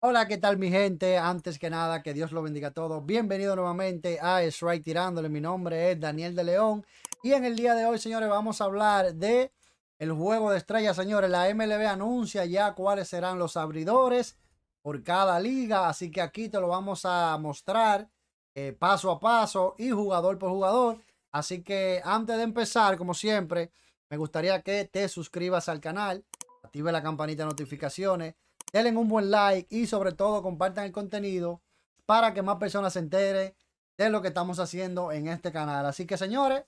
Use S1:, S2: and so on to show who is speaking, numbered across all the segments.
S1: Hola, ¿qué tal mi gente? Antes que nada, que Dios lo bendiga a todos. Bienvenido nuevamente a Strike Tirándole. Mi nombre es Daniel de León. Y en el día de hoy, señores, vamos a hablar de el juego de estrellas, señores. La MLB anuncia ya cuáles serán los abridores por cada liga. Así que aquí te lo vamos a mostrar eh, paso a paso y jugador por jugador. Así que antes de empezar, como siempre, me gustaría que te suscribas al canal, active la campanita de notificaciones denle un buen like y sobre todo compartan el contenido para que más personas se enteren de lo que estamos haciendo en este canal. Así que señores,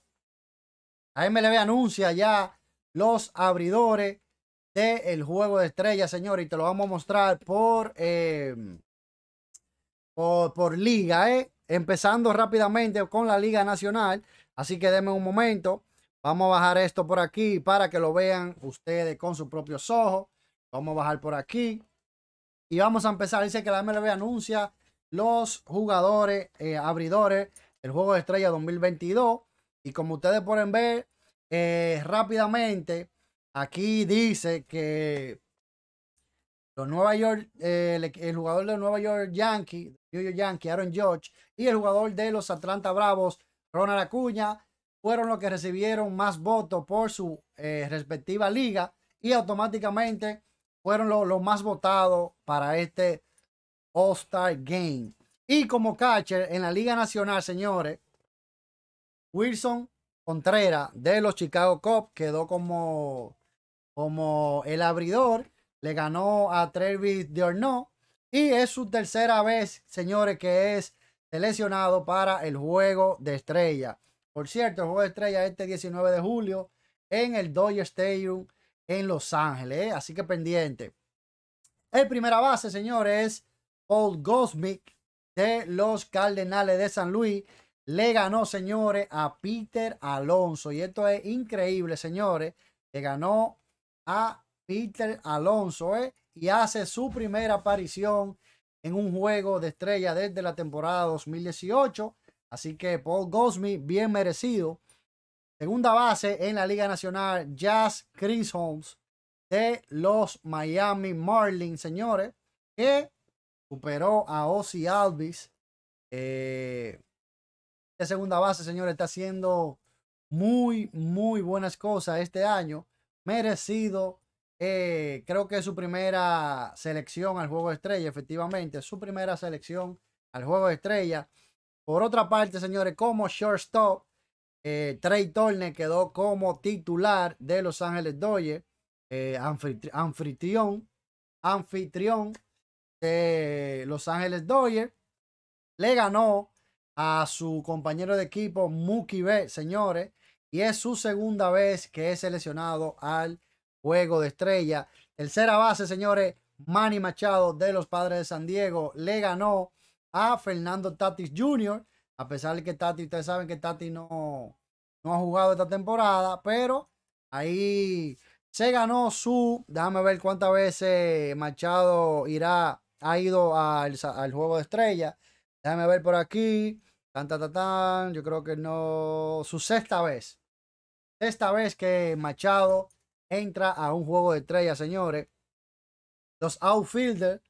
S1: MLB anuncia ya los abridores del juego de estrellas, señores, y te lo vamos a mostrar eh, por, por, liga, ¿eh? Empezando rápidamente con la Liga Nacional. Así que denme un momento. Vamos a bajar esto por aquí para que lo vean ustedes con sus propios ojos. Vamos a bajar por aquí. Y vamos a empezar. Dice que la MLB anuncia los jugadores eh, abridores del Juego de Estrella 2022. Y como ustedes pueden ver, eh, rápidamente, aquí dice que los Nueva York, eh, el, jugador de Nueva York Yankees, Yankee, Aaron George, y el jugador de los Atlanta Bravos, Ronald Acuña, fueron los que recibieron más votos por su respectiva liga y automáticamente fueron los más votados para este All-Star Game. Y como catcher en la Liga Nacional, señores, Wilson Contreras de los Chicago Cubs quedó como, como el abridor. Le ganó a Travis Diorno. Y es su tercera vez, señores, que es seleccionado para el Juego de Estrella. Por cierto, el Juego de Estrella este 19 de julio en el Dodger Stadium en Los Ángeles. ¿eh? Así que pendiente. El primera base, señores, Paul Gosmick de los Cardenales de San Luis. Le ganó, señores, a Peter Alonso. Y esto es increíble, señores. Le ganó a Peter Alonso ¿eh? y hace su primera aparición en un juego de estrella desde la temporada 2018. Así que Paul gosmic bien merecido Segunda base en la Liga Nacional, Jazz Chris Holmes de los Miami Marlins, señores, que superó a Ozzy Alvis. Esta eh, segunda base, señores, está haciendo muy, muy buenas cosas este año. Merecido. Eh, creo que su primera selección al juego de estrella, efectivamente, su primera selección al juego de estrella. Por otra parte, señores, como shortstop, eh, Trey Turner quedó como titular de Los Ángeles Dodgers, eh, anfitrión, anfitrión de Los Ángeles Dodgers. Le ganó a su compañero de equipo Muki B, señores, y es su segunda vez que es seleccionado al juego de estrella. Tercera base, señores, Manny Machado de los Padres de San Diego le ganó a Fernando Tatis Jr. A pesar de que Tati, ustedes saben que Tati no, no ha jugado esta temporada, pero ahí se ganó su. Déjame ver cuántas veces Machado irá, ha ido al, juego de estrella. Déjame ver por aquí. Tan, Yo creo que no. Su sexta vez. Sexta vez que Machado entra a un juego de estrella, señores. Los outfielders.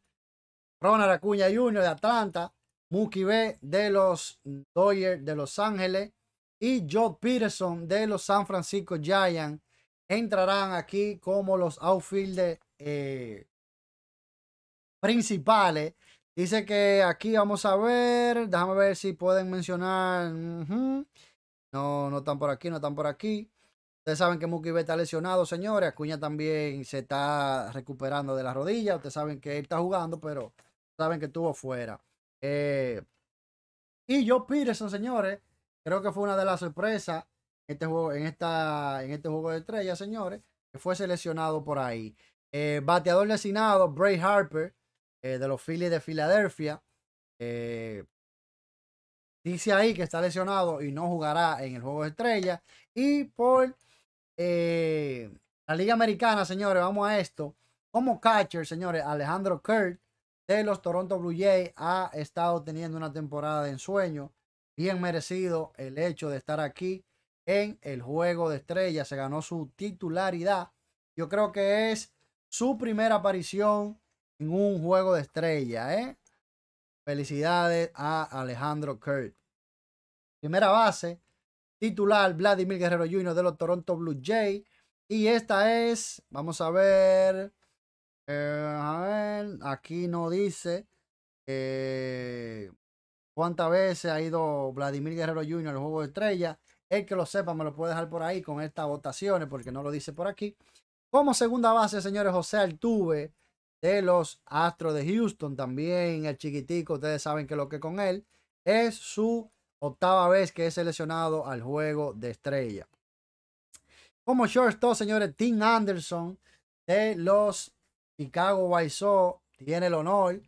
S1: Ronald Acuña Jr. de Atlanta. Mookie B de los Dodgers de Los Ángeles y Joe Peterson de los San Francisco Giants entrarán aquí como los outfielders eh, principales. Dice que aquí vamos a ver, déjame ver si pueden mencionar. No, no están por aquí, no están por aquí. Ustedes saben que Mookie B está lesionado, señores. Acuña también se está recuperando de las rodillas, Ustedes saben que él está jugando, pero saben que estuvo fuera. Eh, y Joe Peterson, señores, creo que fue una de las sorpresas en este juego, en esta, en este juego de estrellas, señores, que fue seleccionado por ahí. Eh, bateador designado, Bray Harper, eh, de los Phillies de Filadelfia. dice ahí que está lesionado y no jugará en el juego de estrellas. Y por la Liga Americana, señores, vamos a esto. Como catcher, señores, Alejandro Kurt, de los Toronto Blue Jays ha estado teniendo una temporada de ensueño. Bien merecido el hecho de estar aquí en el juego de estrellas. Se ganó su titularidad. Yo creo que es su primera aparición en un juego de estrella. ¿eh? Felicidades a Alejandro Kurt. Primera base, titular Vladimir Guerrero Jr. de los Toronto Blue Jays. Y esta es, vamos a ver, eh, a ver, aquí no dice eh, cuántas veces ha ido Vladimir Guerrero Jr. al juego de estrella. El que lo sepa me lo puede dejar por ahí con estas votaciones porque no lo dice por aquí. Como segunda base, señores, José Altuve de los Astros de Houston. También el chiquitico, ustedes saben que lo que con él es su octava vez que es seleccionado al juego de estrella. Como shortstop, señores, Tim Anderson de los Chicago White tiene el honor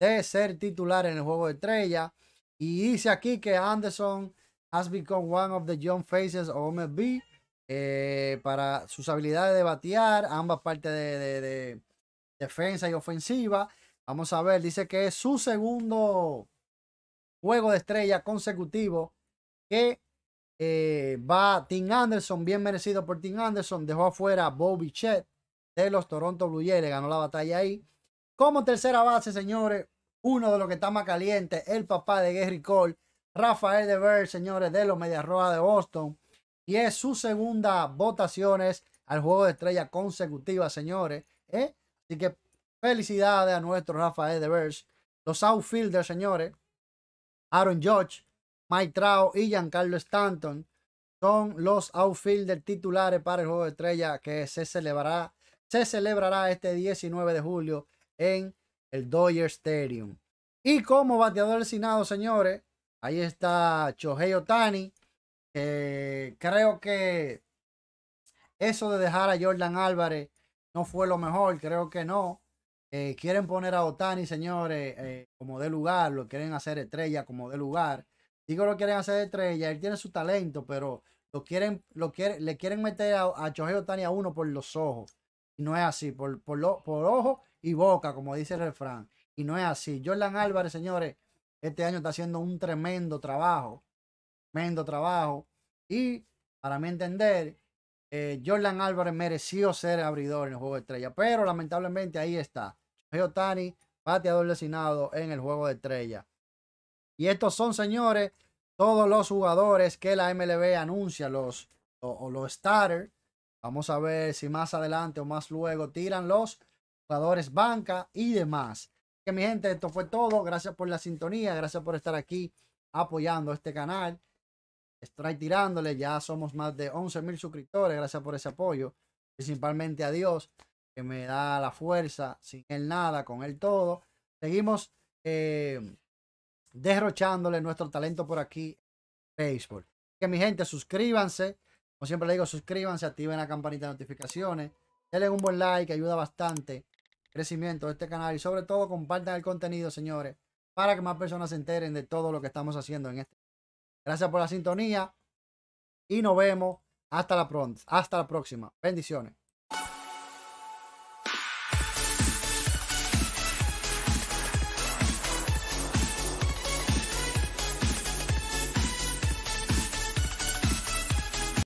S1: de ser titular en el juego de estrella. Y dice aquí que Anderson has become one of the young faces of MLB eh, para sus habilidades de batear, ambas partes de, defensa y ofensiva. Vamos a ver, dice que es su segundo juego de estrella consecutivo que eh, va Tim Anderson, bien merecido por Tim Anderson, dejó afuera a Bobby Chet de los Toronto Blue Jays. ganó la batalla ahí. Como tercera base, señores, uno de los que está más caliente, el papá de Gary Cole, Rafael Devers señores, de los Medias Rojas de Boston. Y es su segunda votaciones al juego de estrella consecutiva, señores. ¿eh? Así que felicidades a nuestro Rafael Devers. Los outfielders, señores, Aaron Judge, Mike Trout y Giancarlo Stanton son los outfielders titulares para el juego de estrella que se celebrará se celebrará este 19 de julio en el Dodger Stadium. Y como bateador del Senado, señores, ahí está Chohei Otani. creo que eso de dejar a Jordan Álvarez no fue lo mejor, creo que no. Eh, quieren poner a Otani, señores, eh, como de lugar, lo quieren hacer estrella como de lugar. Digo lo quieren hacer estrella, él tiene su talento, pero lo quieren, lo le quieren meter a, a Otani a uno por los ojos no es así, por, por, ojo y boca, como dice el refrán. Y no es así. Jordan Álvarez, señores, este año está haciendo un tremendo trabajo. Tremendo trabajo. Y para mi entender, eh, Jordan Álvarez mereció ser abridor en el juego de estrella. Pero lamentablemente ahí está. Geo Tani, bateador designado en el juego de estrella. Y estos son, señores, todos los jugadores que la MLB anuncia, los, o los starters Vamos a ver si más adelante o más luego tiran los jugadores banca y demás. Que mi gente, esto fue todo. Gracias por la sintonía. Gracias por estar aquí apoyando este canal. Estoy tirándole. Ya somos más de 11 mil suscriptores. Gracias por ese apoyo. Principalmente a Dios, que me da la fuerza. Sin él nada, con él todo. Seguimos eh, derrochándole nuestro talento por aquí. Facebook. Que mi gente, suscríbanse. Como siempre les digo, suscríbanse, activen la campanita de notificaciones, denle un buen like, ayuda bastante. Crecimiento de este canal y sobre todo compartan el contenido, señores, para que más personas se enteren de todo lo que estamos haciendo en este. Gracias por la sintonía y nos vemos hasta la, hasta la próxima. Bendiciones.